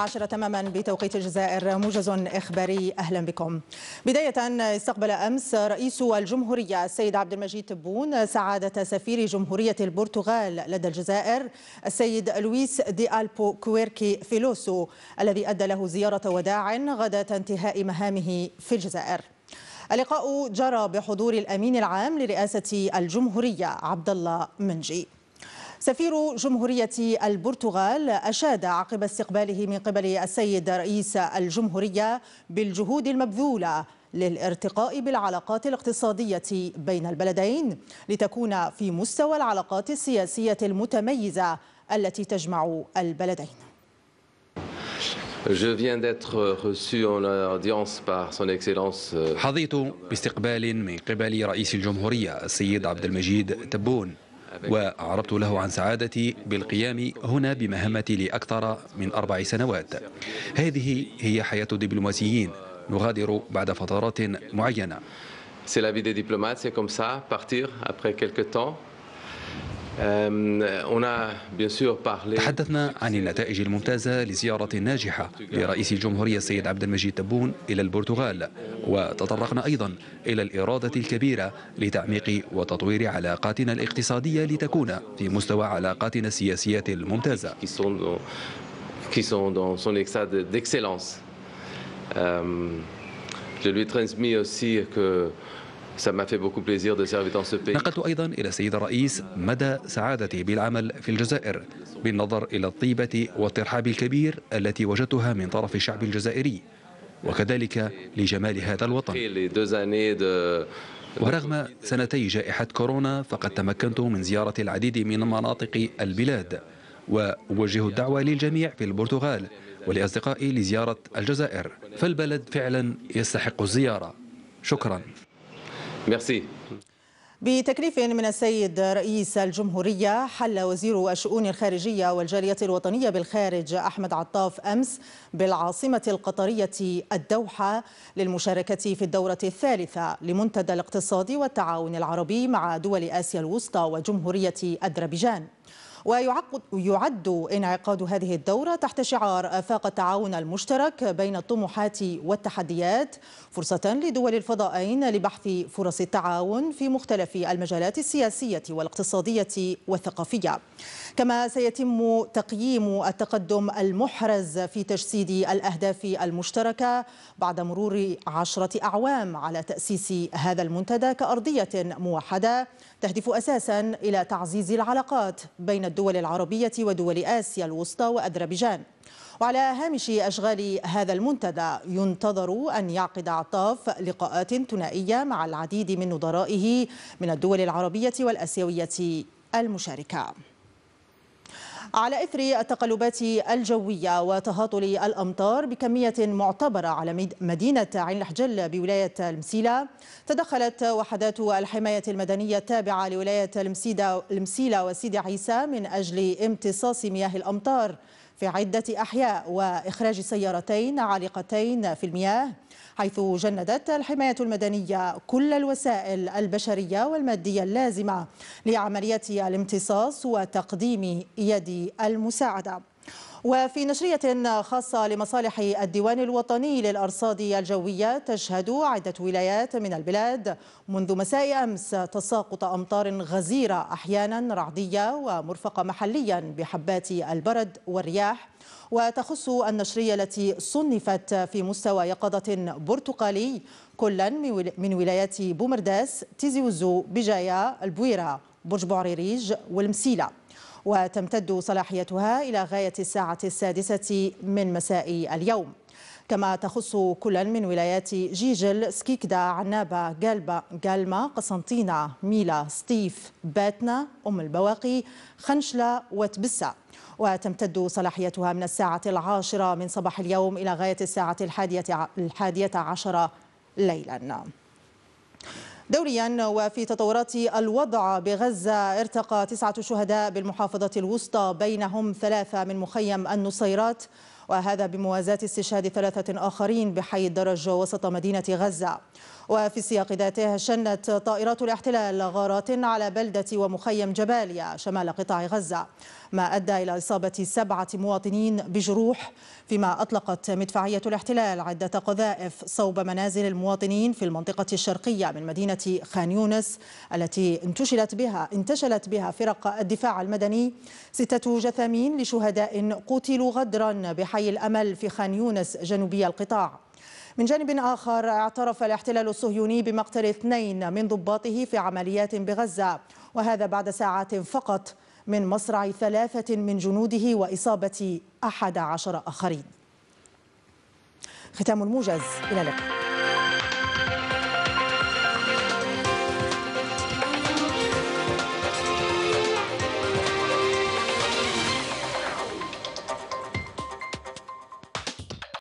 العاشرة تماما بتوقيت الجزائر موجز إخباري أهلا بكم بداية استقبل أمس رئيس الجمهورية السيد عبد المجيد تبون سعادة سفير جمهورية البرتغال لدى الجزائر السيد لويس دي ألبو كويركي فيلوسو الذي أدى له زيارة وداع غدا انتهاء مهامه في الجزائر اللقاء جرى بحضور الأمين العام لرئاسة الجمهورية عبد الله منجي سفير جمهورية البرتغال أشاد عقب استقباله من قبل السيد رئيس الجمهورية بالجهود المبذولة للارتقاء بالعلاقات الاقتصادية بين البلدين لتكون في مستوى العلاقات السياسية المتميزة التي تجمع البلدين euh, حظيت باستقبال من قبل رئيس الجمهورية السيد عبد المجيد تبون وأعربت له عن سعادتي بالقيام هنا بمهمتي لأكثر من أربع سنوات هذه هي حياة الدبلوماسيين نغادر بعد فترات معينة C'est la vie des diplomates, c'est comme ça, partir après quelques temps, تحدثنا عن النتائج الممتازة لزيارة ناجحة لرئيس الجمهورية السيد عبد المجيد تبون إلى البرتغال وتطرقنا أيضا إلى الإرادة الكبيرة لتعميق وتطوير علاقاتنا الاقتصادية لتكون في مستوى علاقاتنا السياسية الممتازة euh, Je lui ai transmis aussi que نقلت أيضا إلى السيد الرئيس مدى سعادتي بالعمل في الجزائر بالنظر إلى الطيبة والترحاب الكبير التي وجدتها من طرف الشعب الجزائري وكذلك لجمال هذا الوطن ورغم سنتي جائحة كورونا فقد تمكنت من زيارة العديد من مناطق البلاد وأوجه الدعوة للجميع في البرتغال ولأصدقائي لزيارة الجزائر فالبلد فعلا يستحق الزيارة شكرا ميرسي بتكليف من السيد رئيس الجمهورية حل وزير الشؤون الخارجية والجالية الوطنية بالخارج أحمد عطاف أمس بالعاصمة القطرية الدوحة للمشاركة في الدورة الثالثة لمنتدى الاقتصاد والتعاون العربي مع دول آسيا الوسطى وجمهورية أذربيجان ويعقد يعد انعقاد هذه الدورة تحت شعار آفاق التعاون المشترك بين الطموحات والتحديات فرصة لدول الفضائين لبحث فرص التعاون في مختلف المجالات السياسية والاقتصادية والثقافية كما سيتم تقييم التقدم المحرز في تجسيد الأهداف المشتركة بعد مرور عشرة أعوام على تأسيس هذا المنتدى كأرضية موحدة تهدف أساسا إلى تعزيز العلاقات بين الدول العربية ودول آسيا الوسطى وأذربيجان وعلى هامش أشغال هذا المنتدى ينتظر أن يعقد عطاف لقاءات ثنائية مع العديد من نظرائه من الدول العربية والأسيوية المشاركة على إثر التقلبات الجوية وتهاطل الأمطار بكمية معتبرة على مدينة عين الحجل بولاية المسيلة تدخلت وحدات الحماية المدنية التابعة لولاية المسيلة وسيدي عيسى من أجل امتصاص مياه الأمطار في عدة أحياء وإخراج سيارتين عالقتين في المياه حيث جندت الحماية المدنية كل الوسائل البشرية والمادية اللازمة لعملية الامتصاص وتقديم يد المساعدة وفي نشرية خاصة لمصالح الديوان الوطني للأرصاد الجوية تشهد عدة ولايات من البلاد منذ مساء أمس تساقط أمطار غزيرة أحيانا رعدية ومرفقة محليا بحبات البرد والرياح وتخص النشرية التي صنفت في مستوى يقظة برتقالي كلا من ولايات بومرداس تيزي وزو بجاية البويرة برج بوعريريج والمسيلة وتمتد صلاحيتها إلى غاية الساعة السادسة من مساء اليوم كما تخص كل من ولايات جيجل، سكيكدا، عنابة، جالبا، جالما، قسنطينة، ميلا، ستيف، باتنا، أم البواقي، خنشلة وتبسة. وتمتد صلاحيتها من الساعة العاشرة من صباح اليوم إلى غاية الساعة الحادية, الحادية عشرة ليلاً دوريا وفي تطورات الوضع بغزة ارتقى تسعة شهداء بالمحافظة الوسطى بينهم ثلاثة من مخيم النصيرات وهذا بموازاة استشهاد ثلاثة آخرين بحي الدرج وسط مدينة غزة وفي سياق ذاته شنت طائرات الاحتلال غارات على بلدة ومخيم جباليا شمال قطاع غزة ما أدى إلى إصابة سبعة مواطنين بجروح فيما أطلقت مدفعية الاحتلال عدة قذائف صوب منازل المواطنين في المنطقة الشرقية من مدينة خان يونس التي انتشلت بها انتشلت بها فرق الدفاع المدني ستة جثامين لشهداء قتلوا غدرا بحي حي الأمل في خان يونس جنوبي القطاع من جانب آخر اعترف الاحتلال الصهيوني بمقتل اثنين من ضباطه في عمليات بغزة وهذا بعد ساعات فقط من مصرع ثلاثة من جنوده وإصابة أحد عشر آخرين ختام الموجز إلى اللقاء